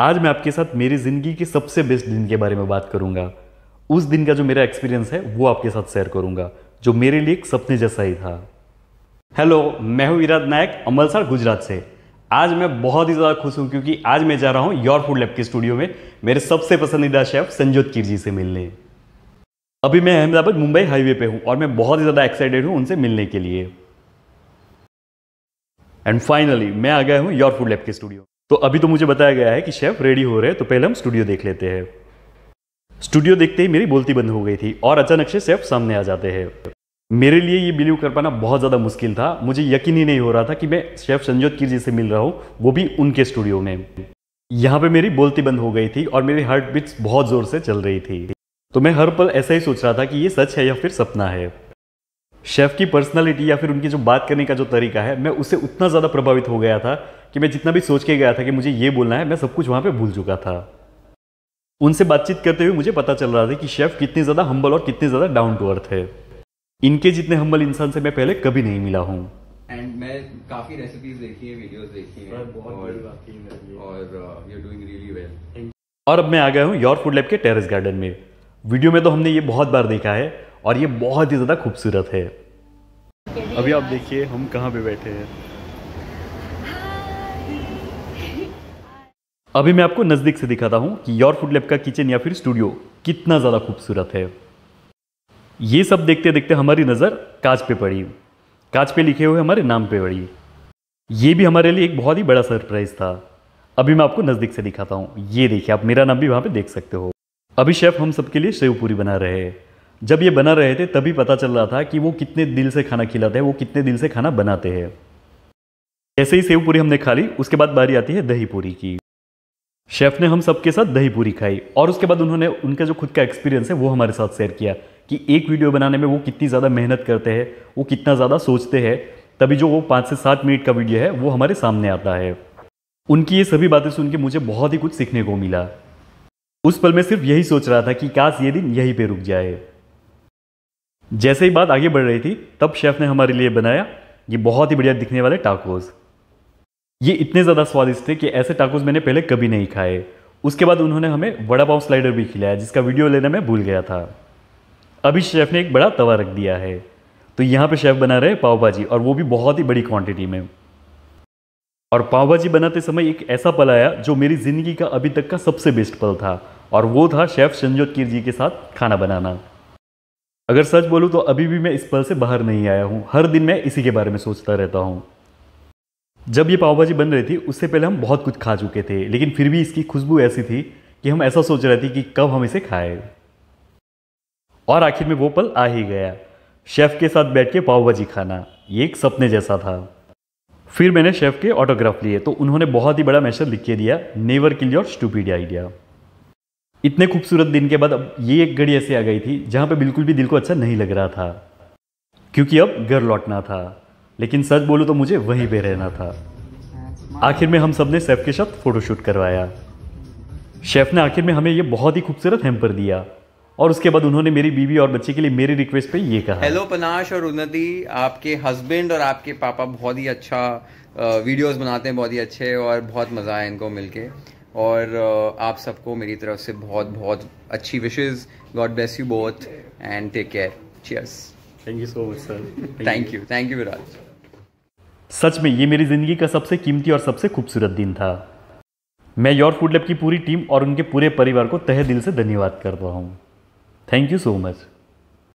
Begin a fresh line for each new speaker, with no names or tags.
आज मैं आपके साथ मेरी ज़िंदगी के सबसे बेस्ट दिन के बारे में बात करूंगा उस दिन का जो मेरा एक्सपीरियंस है वो आपके साथ शेयर करूंगा जो मेरे लिए एक सपने जैसा ही था हेलो मैं हूं विराज नायक अमलसर गुजरात से आज मैं बहुत ही ज़्यादा खुश हूं क्योंकि आज मैं जा रहा हूं योर फूड लैब के स्टूडियो में मेरे सबसे पसंदीदा शेफ संजोत कीर जी से मिलने अभी मैं अहमदाबाद मुंबई हाईवे पे हूँ और मैं बहुत ही ज़्यादा एक्साइटेड हूँ उनसे मिलने के लिए एंड फाइनली मैं आ गया हूँ योर फूड लैब के स्टूडियो तो अभी तो मुझे बताया गया है कि शेफ़ रेडी हो रहे हैं तो पहले हम स्टूडियो देख लेते हैं स्टूडियो देखते ही मेरी बोलती बंद हो गई थी और अचानक से शेफ़ सामने आ जाते हैं मेरे लिए ये बिलीव कर पाना बहुत ज़्यादा मुश्किल था मुझे यकीन ही नहीं हो रहा था कि मैं शेफ़ संजोत की जी से मिल रहा हूँ वो भी उनके स्टूडियो में यहाँ पे मेरी बोलती बंद हो गई थी और मेरी हार्ट बीट्स बहुत ज़ोर से चल रही थी तो मैं हर पल ऐसा ही सोच रहा था कि ये सच है या फिर सपना है शेफ़ की पर्सनालिटी या फिर उनकी जो बात करने का जो तरीका है मैं उससे उतना ज़्यादा प्रभावित हो गया था कि मैं जितना भी सोच के गया था कि मुझे ये बोलना है मैं सब कुछ वहाँ पर भूल चुका था उनसे बातचीत करते हुए मुझे पता चल रहा था कि शेफ़ कितने ज़्यादा हम्बल और कितने ज़्यादा डाउन टू अर्थ है इनके जितने हम्बल इंसान से मैं पहले कभी नहीं मिला हूँ एंड मैं काफी रेसिपीज देखी है वीडियोस देखी है बहुत और और यू डूइंग रियली वेल और अब मैं आ गया हूँ योर फूड लैब के टेरेस गार्डन में वीडियो में तो हमने ये बहुत बार देखा है और ये बहुत ही ज़्यादा खूबसूरत है अभी आप देखिए हम कहाँ पे बैठे हैं अभी मैं आपको नज़दीक से दिखाता हूं कि योर फूड लैब का किचन या फिर स्टूडियो कितना ज़्यादा खूबसूरत है ये सब देखते देखते हमारी नज़र कांच पे पड़ी कांच पे लिखे हुए हमारे नाम पे पड़ी ये भी हमारे लिए एक बहुत ही बड़ा सरप्राइज़ था अभी मैं आपको नज़दीक से दिखाता हूँ ये देखिए आप मेरा नाम भी वहां पर देख सकते हो अभी शेफ़ हम सबके लिए सेव बना रहे हैं जब ये बना रहे थे तभी पता चल रहा था कि वो कितने दिल से खाना खिलाते हैं वो कितने दिल से खाना बनाते हैं ऐसे ही सेवपुरी हमने खा ली उसके बाद बारी आती है दही पूरी की शेफ ने हम सबके साथ दही पूरी खाई और उसके बाद उन्होंने उनका जो खुद का एक्सपीरियंस है वो हमारे साथ शेयर किया कि एक वीडियो बनाने में वो कितनी ज़्यादा मेहनत करते हैं वो कितना ज़्यादा सोचते हैं तभी जो वो पाँच से सात मिनट का वीडियो है वो हमारे सामने आता है उनकी ये सभी बातें सुन के मुझे बहुत ही कुछ सीखने को मिला उस पल में सिर्फ यही सोच रहा था कि काश ये दिन यहीं पे रुक जाए जैसे ही बात आगे बढ़ रही थी तब शेफ़ ने हमारे लिए बनाया ये बहुत ही बढ़िया दिखने वाले टाकोज़ ये इतने ज़्यादा स्वादिष्ट थे कि ऐसे टाकोज मैंने पहले कभी नहीं खाए उसके बाद उन्होंने हमें वड़ा पाव स्लाइडर भी खिलाया जिसका वीडियो लेने में भूल गया था अभी शेफ़ ने एक बड़ा तवा रख दिया है तो यहाँ पे शेफ़ बना रहे पाव भाजी और वो भी बहुत ही बड़ी क्वांटिटी में और पाव भाजी बनाते समय एक ऐसा पल आया जो मेरी ज़िंदगी का अभी तक का सबसे बेस्ट पल था और वो था शेफ़ संजोत कीर जी के साथ खाना बनाना अगर सच बोलूँ तो अभी भी मैं इस पल से बाहर नहीं आया हूँ हर दिन मैं इसी के बारे में सोचता रहता हूँ जब ये पाव भाजी बन रही थी उससे पहले हम बहुत कुछ खा चुके थे लेकिन फिर भी इसकी खुशबू ऐसी थी कि हम ऐसा सोच रहे थे कि कब हम इसे खाएं और आखिर में वो पल आ ही गया शेफ़ के साथ बैठ के पाव भाजी खाना ये एक सपने जैसा था फिर मैंने शेफ़ के ऑटोग्राफ लिए तो उन्होंने बहुत ही बड़ा मैसेज लिख के दिया never kill your stupid idea इतने खूबसूरत दिन के बाद अब ये एक घड़ी ऐसी आ गई थी जहाँ पे बिल्कुल भी दिल को अच्छा नहीं लग रहा था क्योंकि अब घर लौटना था लेकिन सच बोलूँ तो मुझे वहीं पे रहना था आखिर में हम सब ने सेफ के साथ फ़ोटोशूट करवाया शेफ़ ने आखिर में हमें ये बहुत ही खूबसूरत हेम्पर दिया और उसके बाद उन्होंने मेरी बीवी और बच्चे के लिए मेरी रिक्वेस्ट पे ये कहा हेलो पनाश और उन्नति आपके हस्बैंड और आपके पापा बहुत ही अच्छा वीडियोस बनाते हैं बहुत ही अच्छे और बहुत मज़ा आया इनको मिलके और आप सबको मेरी तरफ से बहुत बहुत अच्छी wishes God bless you both and take care cheers thank you so much sir thank you thank you Viraj सच में ये मेरी ज़िंदगी का सबसे कीमती और सबसे खूबसूरत दिन था मैं योर फूड लैब की पूरी टीम और उनके पूरे परिवार को तहे दिल से धन्यवाद करता हूँ थैंक यू सो मच